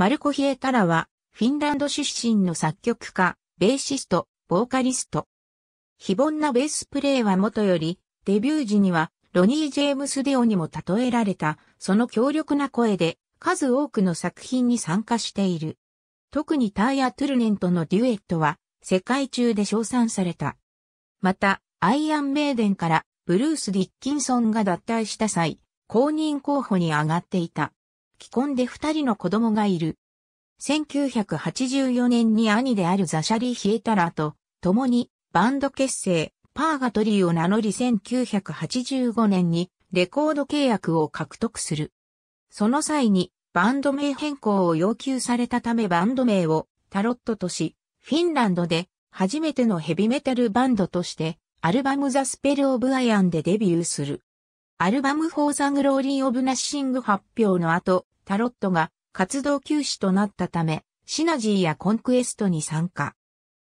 マルコ・ヒエタラは、フィンランド出身の作曲家、ベーシスト、ボーカリスト。非凡なベースプレイはもとより、デビュー時には、ロニー・ジェームス・デオにも例えられた、その強力な声で、数多くの作品に参加している。特にタイア・トゥルネンとのデュエットは、世界中で称賛された。また、アイアン・メイデンから、ブルース・ディッキンソンが脱退した際、公認候補に上がっていた。既婚で二人の子供がいる。1984年に兄であるザシャリ・ー・ヒエタラーと共にバンド結成、パーガトリーを名乗り1985年にレコード契約を獲得する。その際にバンド名変更を要求されたためバンド名をタロットとし、フィンランドで初めてのヘビメタルバンドとしてアルバムザ・スペル・オブ・アイアンでデビューする。アルバム For the Glory of Nothing 発表の後、タロットが活動休止となったため、シナジーやコンクエストに参加。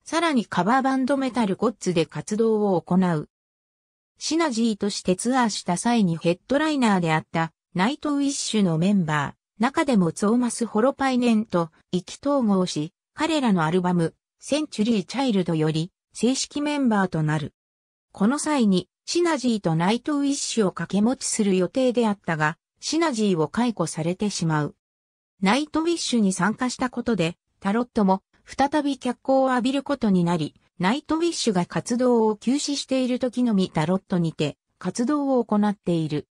さらにカバーバンドメタルゴッツで活動を行う。シナジーとしてツアーした際にヘッドライナーであったナイトウィッシュのメンバー、中でもツオマス・ホロパイネンと意気統合し、彼らのアルバム、センチュリー・チャイルドより正式メンバーとなる。この際にシナジーとナイトウィッシュを掛け持ちする予定であったが、シナジーを解雇されてしまう。ナイトウィッシュに参加したことで、タロットも再び脚光を浴びることになり、ナイトウィッシュが活動を休止している時のみタロットにて活動を行っている。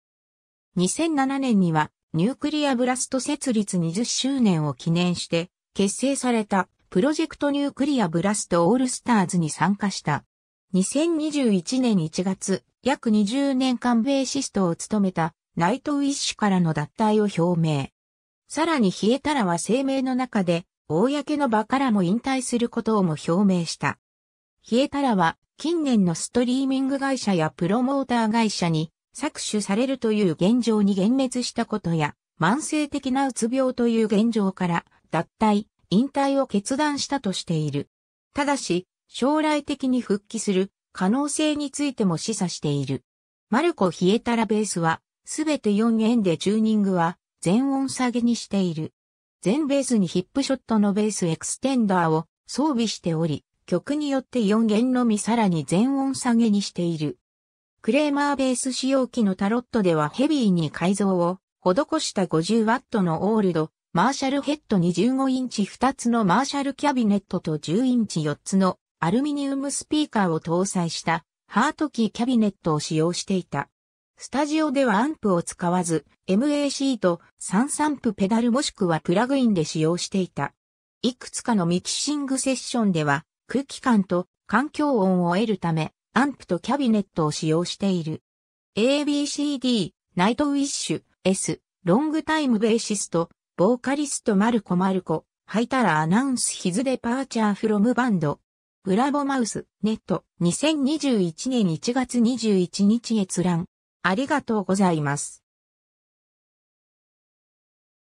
2007年にはニュークリアブラスト設立20周年を記念して結成されたプロジェクトニュークリアブラストオールスターズに参加した。2021年1月、約20年間ベーシストを務めたナイトウィッシュからの脱退を表明。さらに冷えたらは声明の中で、公の場からも引退することをも表明した。冷えたらは、近年のストリーミング会社やプロモーター会社に搾取されるという現状に幻滅したことや、慢性的なうつ病という現状から脱退、引退を決断したとしている。ただし、将来的に復帰する可能性についても示唆している。マルコ・ヒエタラベースは、すべて4弦でチューニングは全音下げにしている。全ベースにヒップショットのベースエクステンダーを装備しており、曲によって4弦のみさらに全音下げにしている。クレーマーベース使用機のタロットではヘビーに改造を施した 50W のオールド、マーシャルヘッドに15インチ2つのマーシャルキャビネットと10インチ4つのアルミニウムスピーカーを搭載したハートキーキャビネットを使用していた。スタジオではアンプを使わず MAC と3ンプペダルもしくはプラグインで使用していた。いくつかのミキシングセッションでは空気感と環境音を得るためアンプとキャビネットを使用している。ABCD、ナイトウィッシュ、S、ロングタイムベーシスト、ボーカリストマルコマルコ、ハイタラアナウンスヒズデパーチャーフロムバンド、ブラボマウス、ネット、2021年1月21日閲覧。ありがとうございます。